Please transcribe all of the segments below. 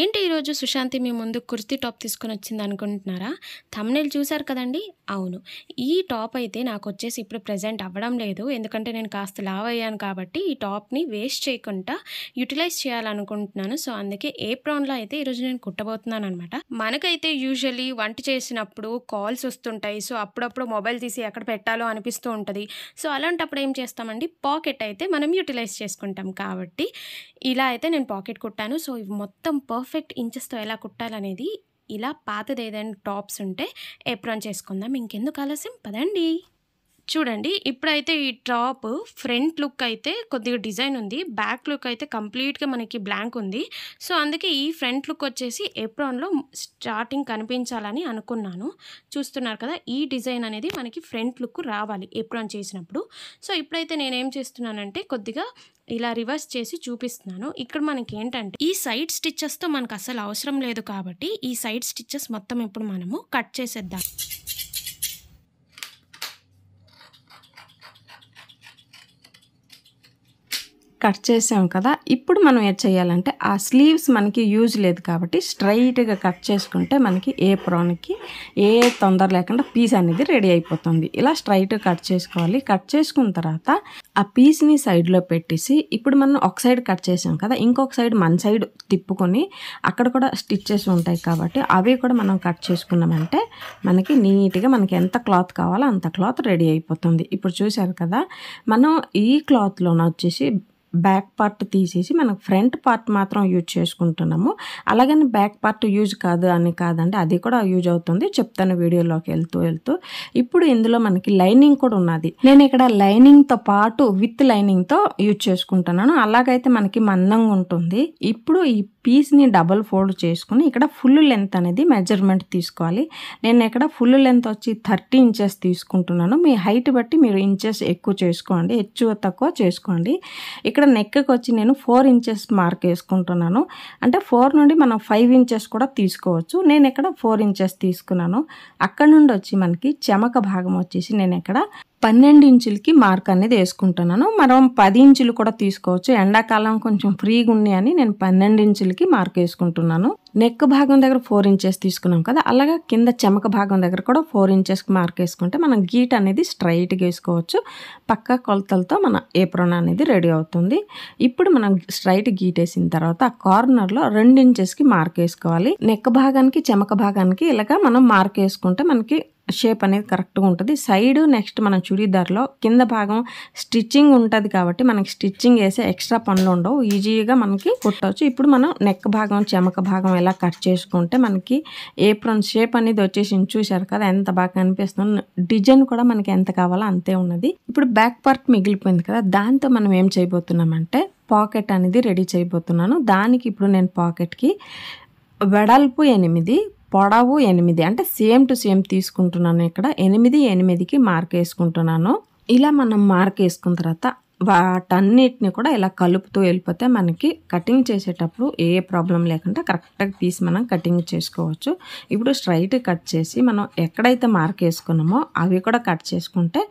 ఏంటి ఈరోజు సుశాంతి మీ ముందు కుర్తీ టాప్ తీసుకొని వచ్చింది అనుకుంటున్నారా తమ్నేల్ చూశారు కదండి అవును ఈ టాప్ అయితే నాకు వచ్చేసి ఇప్పుడు ప్రజెంట్ అవ్వడం లేదు ఎందుకంటే నేను కాస్త లావ్ అయ్యాను కాబట్టి ఈ టాప్ని వేస్ట్ చేయకుండా యూటిలైజ్ చేయాలనుకుంటున్నాను సో అందుకే ఏప్రాన్లో అయితే ఈరోజు నేను కుట్టబోతున్నాను అనమాట మనకైతే యూజువలీ వంట చేసినప్పుడు కాల్స్ వస్తుంటాయి సో అప్పుడప్పుడు మొబైల్ తీసి ఎక్కడ పెట్టాలో అనిపిస్తూ ఉంటుంది సో అలాంటప్పుడు ఏం చేస్తామండి పాకెట్ అయితే మనం యూటిలైజ్ చేసుకుంటాం కాబట్టి ఇలా అయితే నేను పాకెట్ కుట్టాను సో ఇవి మొత్తం పర్ఫెక్ట్ ఇంచెస్తో ఎలా కుట్టాలనేది ఇలా పాతది ఏదైనా టాప్స్ ఉంటే ఏప్రాన్ చేసుకుందాం ఇంకెందుకు ఆలస్యం పదండి చూడండి ఇప్పుడైతే ఈ టాప్ ఫ్రంట్ లుక్ అయితే కొద్దిగా డిజైన్ ఉంది బ్యాక్ లుక్ అయితే కంప్లీట్గా మనకి బ్లాంక్ ఉంది సో అందుకే ఈ ఫ్రంట్ లుక్ వచ్చేసి ఎప్రాన్లో స్టార్టింగ్ కనిపించాలని అనుకున్నాను చూస్తున్నారు కదా ఈ డిజైన్ అనేది మనకి ఫ్రంట్ లుక్ రావాలి ఎప్రాన్ చేసినప్పుడు సో ఇప్పుడైతే నేనేం చేస్తున్నానంటే కొద్దిగా ఇలా రివర్స్ చేసి చూపిస్తున్నాను ఇక్కడ మనకి ఏంటంటే ఈ సైడ్ స్టిచ్చెస్తో మనకు అసలు అవసరం లేదు కాబట్టి ఈ సైడ్ స్టిచ్చెస్ మొత్తం ఇప్పుడు మనము కట్ చేసేద్దాం కట్ చేసాం కదా ఇప్పుడు మనం ఏం చేయాలంటే ఆ స్లీవ్స్ మనకి యూజ్ లేదు కాబట్టి స్ట్రైట్గా కట్ చేసుకుంటే మనకి ఏ ప్రాన్కి ఏ తొందర లేకుండా పీస్ అనేది రెడీ అయిపోతుంది ఇలా స్ట్రైట్గా కట్ చేసుకోవాలి కట్ చేసుకున్న తర్వాత ఆ పీస్ని సైడ్లో పెట్టేసి ఇప్పుడు మనం ఒక సైడ్ కట్ చేసాం కదా ఇంకొక సైడ్ మన సైడ్ తిప్పుకొని అక్కడ కూడా స్టిచ్చెస్ ఉంటాయి కాబట్టి అవి కూడా మనం కట్ చేసుకున్నామంటే మనకి నీట్గా మనకి ఎంత క్లాత్ కావాలో అంత క్లాత్ రెడీ అయిపోతుంది ఇప్పుడు చూశారు కదా మనం ఈ క్లాత్లోన వచ్చేసి బ్యాక్ పార్ట్ తీసేసి మనం ఫ్రంట్ పార్ట్ మాత్రం యూజ్ చేసుకుంటున్నాము అలాగని బ్యాక్ పార్ట్ యూజ్ కాదు అని కాదండి అది కూడా యూజ్ అవుతుంది చెప్తాను వీడియోలోకి వెళ్తూ వెళ్తూ ఇప్పుడు ఇందులో మనకి లైనింగ్ కూడా ఉన్నది నేను ఇక్కడ లైనింగ్తో పాటు విత్ లైనింగ్తో యూజ్ చేసుకుంటున్నాను అలాగైతే మనకి మందంగా ఉంటుంది ఇప్పుడు ఈ పీస్ని డబల్ ఫోల్డ్ చేసుకుని ఇక్కడ ఫుల్ లెంత్ అనేది మెజర్మెంట్ తీసుకోవాలి నేను ఇక్కడ ఫుల్ లెంత్ వచ్చి థర్టీ ఇంచెస్ తీసుకుంటున్నాను మీ హైట్ బట్టి మీరు ఇంచెస్ ఎక్కువ చేసుకోండి ఎక్కువ తక్కువ చేసుకోండి ఇక్కడ ఇక్కడ నెక్కి వచ్చి నేను ఫోర్ ఇంచెస్ మార్క్ వేసుకుంటున్నాను అంటే ఫోర్ నుండి మనం ఫైవ్ ఇంచెస్ కూడా తీసుకోవచ్చు నేను ఇక్కడ ఫోర్ ఇంచెస్ తీసుకున్నాను అక్కడ నుండి వచ్చి మనకి చెమక భాగం వచ్చేసి నేను ఇక్కడ పన్నెండు ఇంచులకి మార్క్ అనేది వేసుకుంటున్నాను మనం పది ఇంచులు కూడా తీసుకోవచ్చు ఎండాకాలం కొంచెం ఫ్రీగా ఉన్నాయని నేను పన్నెండు ఇంచులకి మార్క్ వేసుకుంటున్నాను నెక్ భాగం దగ్గర ఫోర్ ఇంచెస్ తీసుకున్నాం కదా అలాగా కింద చెమక భాగం దగ్గర కూడా ఫోర్ ఇంచెస్కి మార్క్ వేసుకుంటే మనం గీట్ అనేది స్ట్రైట్గా వేసుకోవచ్చు పక్క కొలతలతో మన ఏప్రోన్ అనేది రెడీ అవుతుంది ఇప్పుడు మనం స్ట్రైట్ గీట్ వేసిన తర్వాత ఆ కార్నర్లో రెండు ఇంచెస్కి మార్క్ వేసుకోవాలి నెక్ భాగానికి చెమక భాగానికి ఇలాగా మనం మార్క్ వేసుకుంటే మనకి షేప్ అనేది కరెక్ట్గా ఉంటుంది సైడ్ నెక్స్ట్ మనం చుడీదార్లో కింద భాగం స్టిచ్చింగ్ ఉంటుంది కాబట్టి మనకి స్టిచ్చింగ్ వేసే ఎక్స్ట్రా పనులు ఉండవు ఈజీగా మనకి కుట్టవచ్చు ఇప్పుడు మనం నెక్ భాగం చెమక భాగం ఎలా కట్ చేసుకుంటే మనకి ఏప్రన్ షేప్ అనేది వచ్చేసి చూశారు కదా ఎంత బాగా కనిపిస్తుంది డిజైన్ కూడా మనకి ఎంత కావాలో అంతే ఉన్నది ఇప్పుడు బ్యాక్ పార్ట్ మిగిలిపోయింది కదా దాంతో మనం ఏం చేయబోతున్నామంటే పాకెట్ అనేది రెడీ చేయబోతున్నాను దానికి ఇప్పుడు నేను పాకెట్కి వెడల్పు ఎనిమిది పొడవు ఎనిమిది అంటే సేమ్ టు సేమ్ తీసుకుంటున్నాను ఇక్కడ ఎనిమిది ఎనిమిదికి మార్క్ వేసుకుంటున్నాను ఇలా మనం మార్క్ వేసుకున్న తర్వాత వాటన్నిటిని కూడా ఇలా కలుపుతూ వెళ్ళిపోతే మనకి కటింగ్ చేసేటప్పుడు ఏ ప్రాబ్లం లేకుండా కరెక్ట్గా తీసి మనం కటింగ్ చేసుకోవచ్చు ఇప్పుడు స్ట్రైట్ కట్ చేసి మనం ఎక్కడైతే మార్క్ వేసుకున్నామో అవి కూడా కట్ చేసుకుంటే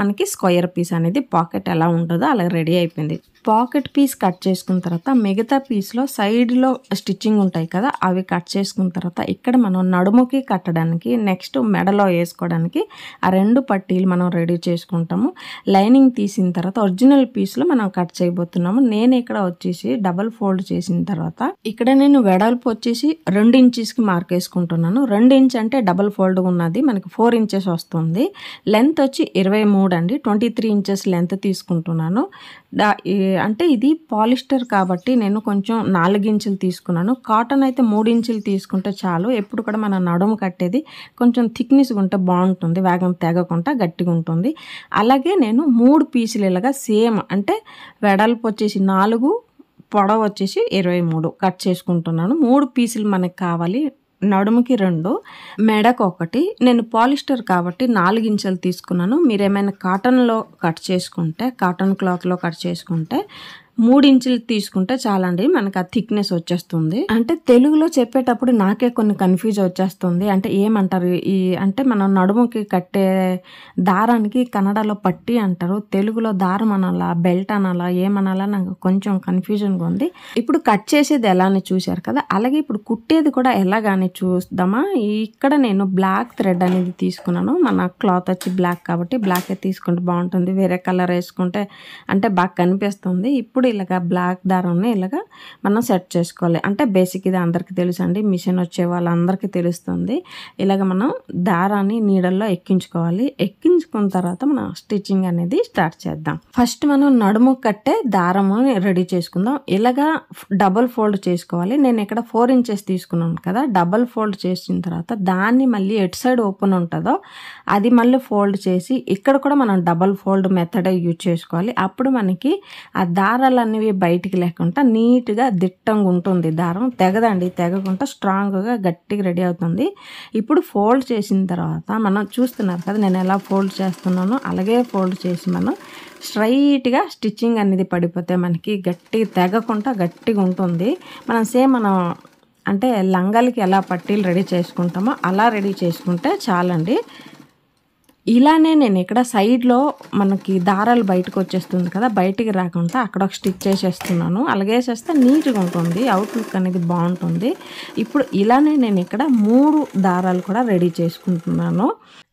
మనకి స్క్వేర్ పీస్ అనేది పాకెట్ ఎలా ఉంటుందో అలా రెడీ అయిపోయింది పాకెట్ పీస్ కట్ చేసుకున్న తర్వాత మిగతా పీస్లో సైడ్లో స్టిచ్చింగ్ ఉంటాయి కదా అవి కట్ చేసుకున్న తర్వాత ఇక్కడ మనం నడుముకి కట్టడానికి నెక్స్ట్ మెడలో వేసుకోవడానికి ఆ రెండు పట్టీలు మనం రెడీ చేసుకుంటాము లైనింగ్ తీసిన తర్వాత ఒరిజినల్ పీస్లో మనం కట్ చేయబోతున్నాము నేను ఇక్కడ వచ్చేసి డబల్ ఫోల్డ్ చేసిన తర్వాత ఇక్కడ నేను వెడల్పు వచ్చేసి రెండు ఇంచెస్కి మార్క్ వేసుకుంటున్నాను రెండు ఇంచ్ అంటే డబల్ ఫోల్డ్ ఉన్నది మనకి ఫోర్ ఇంచెస్ వస్తుంది లెంత్ వచ్చి ఇరవై మూడు అండి ట్వంటీ త్రీ ఇంచెస్ లెంత్ తీసుకుంటున్నాను దా అంటే ఇది పాలిస్టర్ కాబట్టి నేను కొంచెం నాలుగించులు తీసుకున్నాను కాటన్ అయితే మూడించులు తీసుకుంటే చాలు ఎప్పుడు కూడా మన నడుము కట్టేది కొంచెం థిక్నెస్గా ఉంటే బాగుంటుంది వేగం తెగకుండా గట్టిగా ఉంటుంది అలాగే నేను మూడు పీసులు ఇలాగా సేమ్ అంటే వెడల్పు వచ్చేసి నాలుగు పొడవు వచ్చేసి ఇరవై మూడు కట్ చేసుకుంటున్నాను మూడు పీసులు మనకు కావాలి నడుముకి రెండు మెడకు ఒకటి నేను పాలిస్టర్ కాబట్టి నాలుగించెలు తీసుకున్నాను మీరు ఏమైనా కాటన్లో కట్ చేసుకుంటే కాటన్ క్లాత్లో కట్ చేసుకుంటే ఇంచులు తీసుకుంటే చాలండి మనకు ఆ థిక్నెస్ వచ్చేస్తుంది అంటే తెలుగులో చెప్పేటప్పుడు నాకే కొన్ని కన్ఫ్యూజ్ వచ్చేస్తుంది అంటే ఏమంటారు ఈ అంటే మనం నడుముకి కట్టే దారానికి కన్నడలో పట్టి అంటారు తెలుగులో దారం అనాలా బెల్ట్ అనాలా ఏమనాలా నాకు కొంచెం కన్ఫ్యూజన్గా ఉంది ఇప్పుడు కట్ చేసేది ఎలా అని చూశారు కదా అలాగే ఇప్పుడు కుట్టేది కూడా ఎలాగాని చూద్దామా ఇక్కడ నేను బ్లాక్ థ్రెడ్ అనేది తీసుకున్నాను మన క్లాత్ వచ్చి బ్లాక్ కాబట్టి బ్లాకే తీసుకుంటే బాగుంటుంది వేరే కలర్ వేసుకుంటే అంటే బాగా కనిపిస్తుంది ఇప్పుడు ఇలాగ బ్లాక్ దారంని ఇలాగ మనం సెట్ చేసుకోవాలి అంటే బేసిక్ ఇది అందరికీ తెలుసు అండి మిషన్ వచ్చే వాళ్ళందరికీ తెలుస్తుంది ఇలాగ మనం దారాన్ని నీడల్లో ఎక్కించుకోవాలి ఎక్కించుకున్న తర్వాత మనం స్టిచ్చింగ్ అనేది స్టార్ట్ చేద్దాం ఫస్ట్ మనం నడుము కట్టే దారము రెడీ చేసుకుందాం ఇలాగా డబల్ ఫోల్డ్ చేసుకోవాలి నేను ఇక్కడ ఫోర్ ఇంచెస్ తీసుకున్నాను కదా డబల్ ఫోల్డ్ చేసిన తర్వాత దాన్ని మళ్ళీ ఎటు సైడ్ ఓపెన్ ఉంటుందో అది మళ్ళీ ఫోల్డ్ చేసి ఇక్కడ కూడా మనం డబల్ ఫోల్డ్ మెథడే యూజ్ చేసుకోవాలి అప్పుడు మనకి ఆ దార మడతలు అనేవి బయటికి లేకుండా నీట్గా దిట్టంగా ఉంటుంది దారం తెగదండి తెగకుండా స్ట్రాంగ్గా గట్టిగా రెడీ అవుతుంది ఇప్పుడు ఫోల్డ్ చేసిన తర్వాత మనం చూస్తున్నారు కదా నేను ఎలా ఫోల్డ్ చేస్తున్నానో అలాగే ఫోల్డ్ చేసి మనం స్ట్రైట్గా స్టిచ్చింగ్ అనేది పడిపోతే మనకి గట్టి తెగకుండా గట్టిగా ఉంటుంది మనం సేమ్ మనం అంటే లంగాలకి ఎలా పట్టీలు రెడీ చేసుకుంటామో అలా రెడీ చేసుకుంటే చాలండి ఇలానే నేను ఇక్కడ సైడ్లో మనకి దారాలు బయటకు వచ్చేస్తుంది కదా బయటికి రాకుండా అక్కడ ఒక స్టిచ్ చేసేస్తున్నాను అలాగేసేస్తే నీట్గా ఉంటుంది అవుట్లుక్ అనేది బాగుంటుంది ఇప్పుడు ఇలానే నేను ఇక్కడ మూడు దారాలు కూడా రెడీ చేసుకుంటున్నాను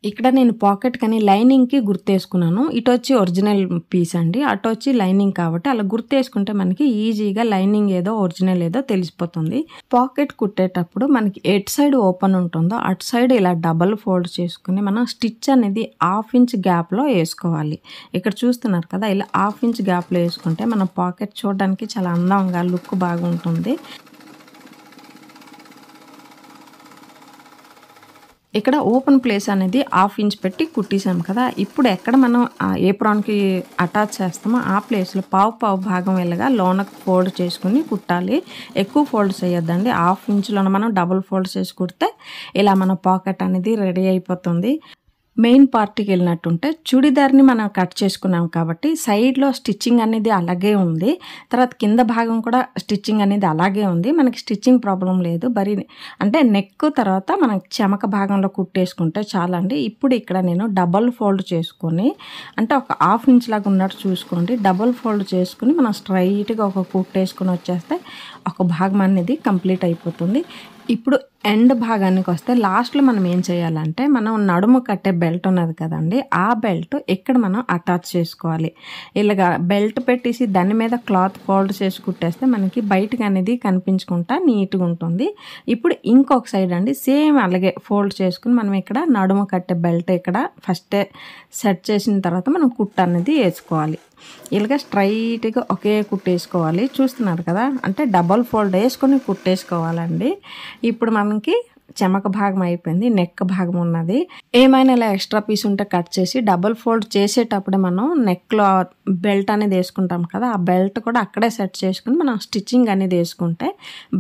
ఇక్కడ నేను పాకెట్ కానీ లైనింగ్కి గుర్తేసుకున్నాను ఇటు వచ్చి ఒరిజినల్ పీస్ అండి అటు వచ్చి లైనింగ్ కాబట్టి అలా గుర్తేసుకుంటే మనకి ఈజీగా లైనింగ్ ఏదో ఒరిజినల్ ఏదో తెలిసిపోతుంది పాకెట్ కుట్టేటప్పుడు మనకి ఎట్ సైడ్ ఓపెన్ ఉంటుందో అటు సైడ్ ఇలా డబల్ ఫోల్డ్ చేసుకుని మనం స్టిచ్ అనేది హాఫ్ ఇంచ్ గ్యాప్లో వేసుకోవాలి ఇక్కడ చూస్తున్నారు కదా ఇలా హాఫ్ ఇంచ్ గ్యాప్లో వేసుకుంటే మన పాకెట్ చూడడానికి చాలా అందంగా లుక్ బాగుంటుంది ఇక్కడ ఓపెన్ ప్లేస్ అనేది హాఫ్ ఇంచ్ పెట్టి కుట్టేసాం కదా ఇప్పుడు ఎక్కడ మనం ఏప్రాన్కి అటాచ్ చేస్తామో ఆ ప్లేస్లో పావు పావు భాగం వెళ్ళగా లోనకు ఫోల్డ్ చేసుకుని కుట్టాలి ఎక్కువ ఫోల్డ్స్ చేయొద్దండి హాఫ్ ఇంచ్లోన మనం డబుల్ ఫోల్డ్స్ చేసి కుడితే ఇలా మన పాకెట్ అనేది రెడీ అయిపోతుంది మెయిన్ పార్ట్కి వెళ్ళినట్టుంటే చుడిదార్ని మనం కట్ చేసుకున్నాం కాబట్టి సైడ్లో స్టిచ్చింగ్ అనేది అలాగే ఉంది తర్వాత కింద భాగం కూడా స్టిచ్చింగ్ అనేది అలాగే ఉంది మనకి స్టిచ్చింగ్ ప్రాబ్లం లేదు బరీ అంటే నెక్ తర్వాత మనం చెమక భాగంలో కుట్టేసుకుంటే చాలండి ఇప్పుడు ఇక్కడ నేను డబల్ ఫోల్డ్ చేసుకొని అంటే ఒక హాఫ్ ఇంచ్ లాగా ఉన్నట్టు చూసుకోండి డబల్ ఫోల్డ్ చేసుకుని మనం స్ట్రైట్గా ఒక కుట్టేసుకుని వచ్చేస్తే ఒక భాగం అనేది కంప్లీట్ అయిపోతుంది ఇప్పుడు ఎండ్ భాగానికి వస్తే లాస్ట్లో మనం ఏం చేయాలంటే మనం నడుము కట్టే బెల్ట్ ఉన్నది కదండి ఆ బెల్ట్ ఇక్కడ మనం అటాచ్ చేసుకోవాలి ఇలాగా బెల్ట్ పెట్టేసి దాని మీద క్లాత్ ఫోల్డ్ చేసి కుట్టేస్తే మనకి బయటకు అనేది కనిపించకుండా నీట్గా ఉంటుంది ఇప్పుడు ఇంకొక సైడ్ అండి సేమ్ అలాగే ఫోల్డ్ చేసుకుని మనం ఇక్కడ నడుము కట్టే బెల్ట్ ఇక్కడ ఫస్టే సెట్ చేసిన తర్వాత మనం కుట్ట అనేది వేసుకోవాలి ఇలాగ స్ట్రైట్గా ఒకే కుట్టేసుకోవాలి చూస్తున్నారు కదా అంటే డబల్ ఫోల్డ్ వేసుకొని కుట్టేసుకోవాలండి ఇప్పుడు మనకి చెమక భాగం అయిపోయింది నెక్ భాగం ఉన్నది ఏమైనా ఇలా ఎక్స్ట్రా పీస్ ఉంటే కట్ చేసి డబుల్ ఫోల్డ్ చేసేటప్పుడే మనం నెక్లో బెల్ట్ అనేది వేసుకుంటాం కదా ఆ బెల్ట్ కూడా అక్కడే సెట్ చేసుకుని మనం స్టిచ్చింగ్ అనేది వేసుకుంటే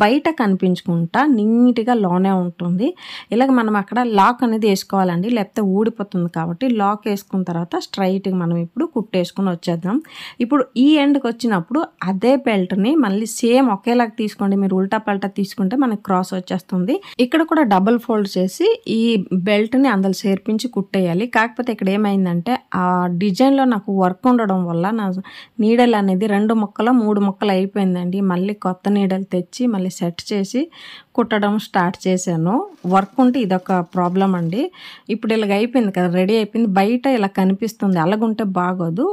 బయట కనిపించుకుంటా నీట్గా లోనే ఉంటుంది ఇలాగ మనం అక్కడ లాక్ అనేది వేసుకోవాలండి లేకపోతే ఊడిపోతుంది కాబట్టి లాక్ వేసుకున్న తర్వాత స్ట్రైట్గా మనం ఇప్పుడు కుట్టేసుకుని వచ్చేద్దాం ఇప్పుడు ఈ ఎండ్కి వచ్చినప్పుడు అదే బెల్ట్ని మళ్ళీ సేమ్ ఒకేలాగా తీసుకోండి మీరు ఉల్టా పల్టా తీసుకుంటే మనకి క్రాస్ వచ్చేస్తుంది ఇక్కడ కూడా కూడా డబుల్ ఫోల్డ్ చేసి ఈ బెల్ట్ని అందులో చేర్పించి కుట్టేయాలి కాకపోతే ఇక్కడ ఏమైందంటే ఆ డిజైన్లో నాకు వర్క్ ఉండడం వల్ల నా నీడలు అనేది రెండు మొక్కల మూడు మొక్కలు అయిపోయిందండి మళ్ళీ కొత్త నీడలు తెచ్చి మళ్ళీ సెట్ చేసి కుట్టడం స్టార్ట్ చేశాను వర్క్ ఉంటే ఇదొక ప్రాబ్లం అండి ఇప్పుడు ఇలాగ అయిపోయింది కదా రెడీ అయిపోయింది బయట ఇలా కనిపిస్తుంది అలాగుంటే బాగోదు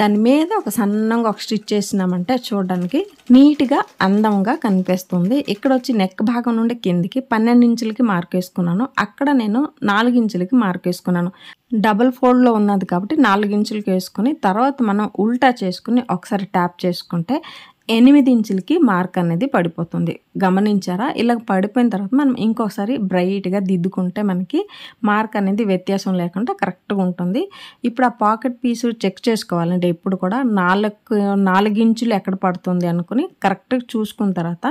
దాని మీద ఒక సన్నంగా ఒక స్టిచ్ చేసినామంటే చూడడానికి నీట్గా అందంగా కనిపిస్తుంది ఇక్కడ వచ్చి నెక్ భాగం నుండి కిందికి పన్నెండు ఇంచులకి మార్క్ వేసుకున్నాను అక్కడ నేను నాలుగు ఇంచులకి మార్క్ వేసుకున్నాను డబల్ ఫోల్డ్లో ఉన్నది కాబట్టి నాలుగు ఇంచులకి తర్వాత మనం ఉల్టా చేసుకుని ఒకసారి ట్యాప్ చేసుకుంటే ఎనిమిది ఇంచులకి మార్క్ అనేది పడిపోతుంది గమనించారా ఇలా పడిపోయిన తర్వాత మనం ఇంకోసారి బ్రైట్గా దిద్దుకుంటే మనకి మార్క్ అనేది వ్యత్యాసం లేకుండా కరెక్ట్గా ఉంటుంది ఇప్పుడు ఆ పాకెట్ పీసు చెక్ చేసుకోవాలంటే ఎప్పుడు కూడా నాలుగు నాలుగించులు ఎక్కడ పడుతుంది అనుకుని కరెక్ట్గా చూసుకున్న తర్వాత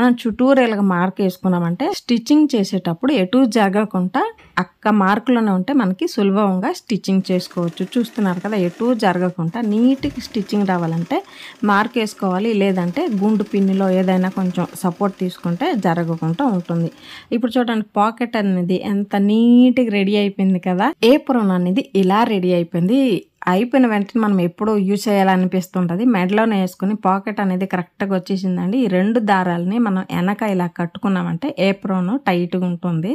మనం చుట్టూరు ఇలాగ మార్క్ వేసుకున్నామంటే స్టిచ్చింగ్ చేసేటప్పుడు ఎటు జరగకుండా అక్క మార్కులోనే ఉంటే మనకి సులభంగా స్టిచ్చింగ్ చేసుకోవచ్చు చూస్తున్నారు కదా ఎటు జరగకుండా నీట్కి స్టిచ్చింగ్ రావాలంటే మార్క్ వేసుకోవాలి లేదంటే గుండు పిన్నిలో ఏదైనా కొంచెం సపోర్ట్ సపోర్ట్ తీసుకుంటే జరగకుండా ఉంటుంది ఇప్పుడు చూడండి పాకెట్ అనేది ఎంత నీట్గా రెడీ అయిపోయింది కదా ఏపురం అనేది ఇలా రెడీ అయిపోయింది అయిపోయిన వెంటనే మనం ఎప్పుడూ యూజ్ చేయాలనిపిస్తుంటుంది మెడలోనే వేసుకుని పాకెట్ అనేది కరెక్ట్గా వచ్చేసిందండి ఈ రెండు దారాలని మనం వెనక ఇలా కట్టుకున్నామంటే ఏప్రోన్ టైట్గా ఉంటుంది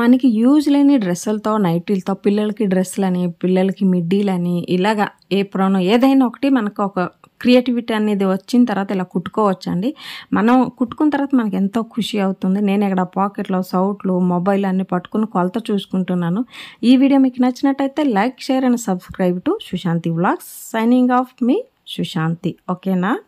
మనకి యూజ్ లేని డ్రెస్సులతో నైటీలతో పిల్లలకి డ్రెస్సులని పిల్లలకి మిడ్డీలని ఇలాగా ఏప్రోన్ ఏదైనా ఒకటి మనకు ఒక క్రియేటివిటీ అనేది వచ్చిన తర్వాత ఇలా కుట్టుకోవచ్చండి మనం కుట్టుకున్న తర్వాత మనకి ఎంతో ఖుషి అవుతుంది నేను ఇక్కడ పాకెట్లో సౌట్లు మొబైల్ అన్ని పట్టుకుని కొలత చూసుకుంటున్నాను ఈ వీడియో మీకు నచ్చినట్టయితే like share and subscribe to Sushanti vlogs signing off మీ సుశాంతి ఓకేనా